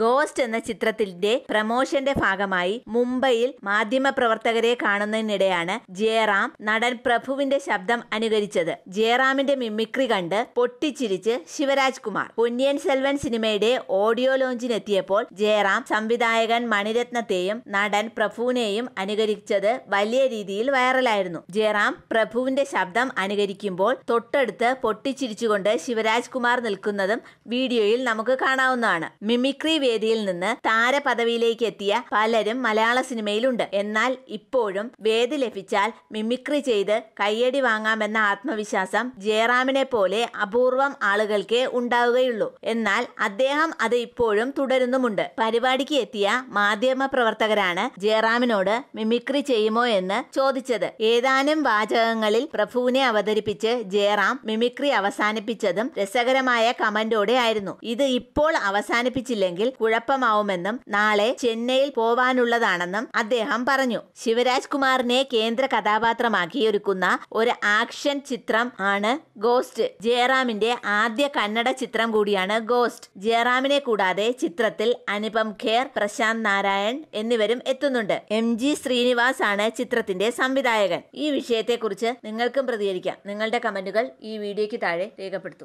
ghost എന്ന ചിത്രത്തിന്റെ പ്രമോഷന്റെ ഭാഗമായി മുംബൈയിൽ മാധ്യമപ്രവർത്തകരെ കാണുന്നതിനിടെയാണ് ജയറാം നടൻ പ്രഭുവിന്റെ ശബ്ദം അനുകരിച്ചത് ജയറാമിന്റെ മിമിക്രി കണ്ട് പൊട്ടിച്ചിരിച്ച് ശിവരാജ് കുമാർ പൊന്നിയൻ സെൽവൻ സിനിമയുടെ ഓഡിയോ ലോഞ്ചിനെത്തിയപ്പോൾ ജയറാം സംവിധായകൻ മണിരത്നത്തെയും നടൻ പ്രഭുവിനെയും അനുകരിച്ചത് വലിയ രീതിയിൽ വൈറലായിരുന്നു ജയറാം പ്രഭുവിന്റെ ശബ്ദം അനുകരിക്കുമ്പോൾ തൊട്ടടുത്ത് പൊട്ടിച്ചിരിച്ചുകൊണ്ട് ശിവരാജ് കുമാർ നിൽക്കുന്നതും വീഡിയോയിൽ നമുക്ക് കാണാവുന്നതാണ് മിമിക്രി വേദിയിൽ നിന്ന് താരപദവിയിലേക്ക് എത്തിയ പലരും മലയാള സിനിമയിലുണ്ട് എന്നാൽ ഇപ്പോഴും വേദി ലഭിച്ചാൽ മിമിക്രി ചെയ്ത് കയ്യടി വാങ്ങാമെന്ന ആത്മവിശ്വാസം ജയറാമിനെ പോലെ അപൂർവം ആളുകൾക്കേ ഉണ്ടാവുകയുള്ളൂ എന്നാൽ അദ്ദേഹം അത് ഇപ്പോഴും തുടരുന്നുമുണ്ട് പരിപാടിക്ക് എത്തിയ മാധ്യമ പ്രവർത്തകരാണ് ജയറാമിനോട് മിമിക്രി ചെയ്യുമോ എന്ന് ചോദിച്ചത് ഏതാനും വാചകങ്ങളിൽ പ്രഭുവിനെ അവതരിപ്പിച്ച് ജയറാം മിമിക്രി അവസാനിപ്പിച്ചതും രസകരമായ കമന്റോടെ ആയിരുന്നു ഇത് ഇപ്പോൾ അവസാനിപ്പിച്ചില്ലെങ്കിൽ കുഴപ്പമാവുമെന്നും നാളെ ചെന്നൈയിൽ പോവാനുള്ളതാണെന്നും അദ്ദേഹം പറഞ്ഞു ശിവരാജ് കുമാറിനെ കേന്ദ്ര കഥാപാത്രമാക്കി ഒരുക്കുന്ന ഒരു ആക്ഷൻ ചിത്രം ആണ് ഗോസ്റ്റ് ജയറാമിന്റെ ആദ്യ കന്നഡ ചിത്രം കൂടിയാണ് ഗോസ്റ്റ് ജയറാമിനെ കൂടാതെ ചിത്രത്തിൽ അനുപം ഖേർ പ്രശാന്ത് നാരായൺ എന്നിവരും എത്തുന്നുണ്ട് എം ജി ശ്രീനിവാസ് ആണ് ചിത്രത്തിന്റെ സംവിധായകൻ ഈ വിഷയത്തെക്കുറിച്ച് നിങ്ങൾക്കും പ്രതികരിക്കാം നിങ്ങളുടെ കമന്റുകൾ ഈ വീഡിയോയ്ക്ക് താഴെ രേഖപ്പെടുത്തും